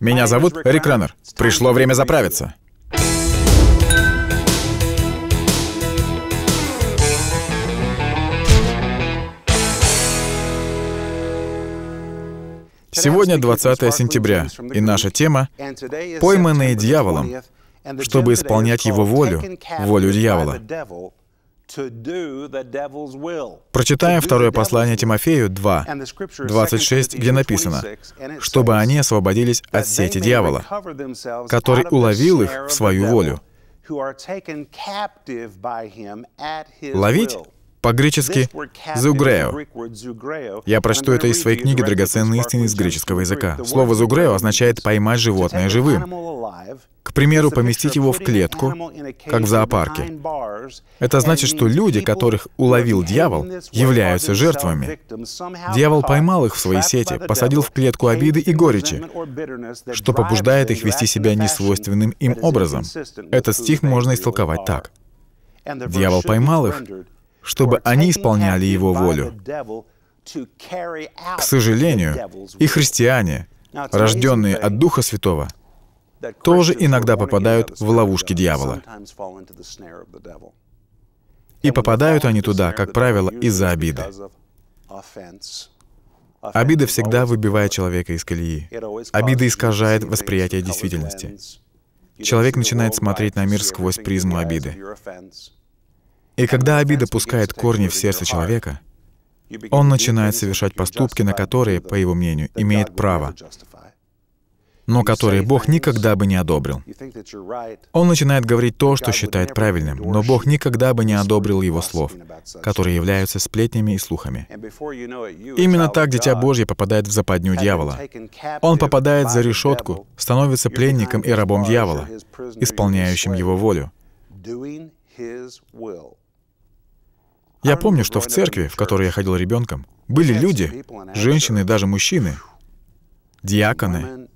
Меня зовут Рик Раннер. Пришло время заправиться. Сегодня 20 сентября, и наша тема — «Пойманные дьяволом», чтобы исполнять его волю, волю дьявола. Прочитаем второе послание Тимофею 2, 26, где написано, «Чтобы они освободились от сети дьявола, который уловил их в свою волю». Ловить по-гречески «зугрео». Я прочту это из своей книги «Драгоценные истины» из греческого языка. Слово «зугрео» означает «поймать животное живым». К примеру, поместить его в клетку, как в зоопарке. Это значит, что люди, которых уловил дьявол, являются жертвами. Дьявол поймал их в свои сети, посадил в клетку обиды и горечи, что побуждает их вести себя несвойственным им образом. Этот стих можно истолковать так. Дьявол поймал их, чтобы они исполняли его волю. К сожалению, и христиане, рожденные от Духа Святого, тоже иногда попадают в ловушки дьявола. И попадают они туда, как правило, из-за обиды. Обида всегда выбивает человека из колеи. Обида искажает восприятие действительности. Человек начинает смотреть на мир сквозь призму обиды. И когда обида пускает корни в сердце человека, он начинает совершать поступки, на которые, по его мнению, имеет право, но которые Бог никогда бы не одобрил. Он начинает говорить то, что считает правильным, но Бог никогда бы не одобрил его слов, которые являются сплетнями и слухами. Именно так Дитя Божье попадает в западню дьявола. Он попадает за решетку, становится пленником и рабом дьявола, исполняющим его волю. Я помню, что в церкви, в которой я ходил ребенком, были люди, женщины и даже мужчины, диаконы,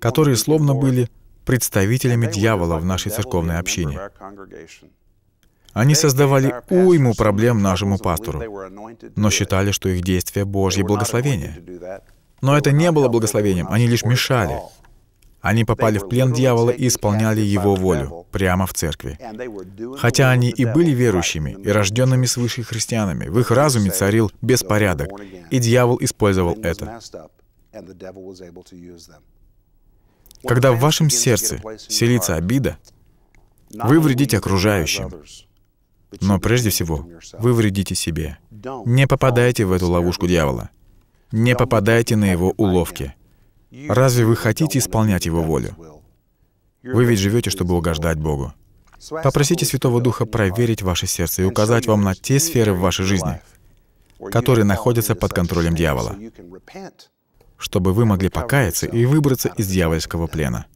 которые словно были представителями дьявола в нашей церковной общине. Они создавали уйму проблем нашему пастору, но считали, что их действия — Божье благословение. Но это не было благословением, они лишь мешали. Они попали в плен дьявола и исполняли его волю прямо в церкви. Хотя они и были верующими и рожденными свыше христианами, в их разуме царил беспорядок, и дьявол использовал это. Когда в вашем сердце селится обида, вы вредите окружающим. Но прежде всего, вы вредите себе. Не попадайте в эту ловушку дьявола. Не попадайте на его уловки. Разве вы хотите исполнять Его волю? Вы ведь живете, чтобы угождать Богу. Попросите Святого Духа проверить ваше сердце и указать вам на те сферы в вашей жизни, которые находятся под контролем дьявола, чтобы вы могли покаяться и выбраться из дьявольского плена.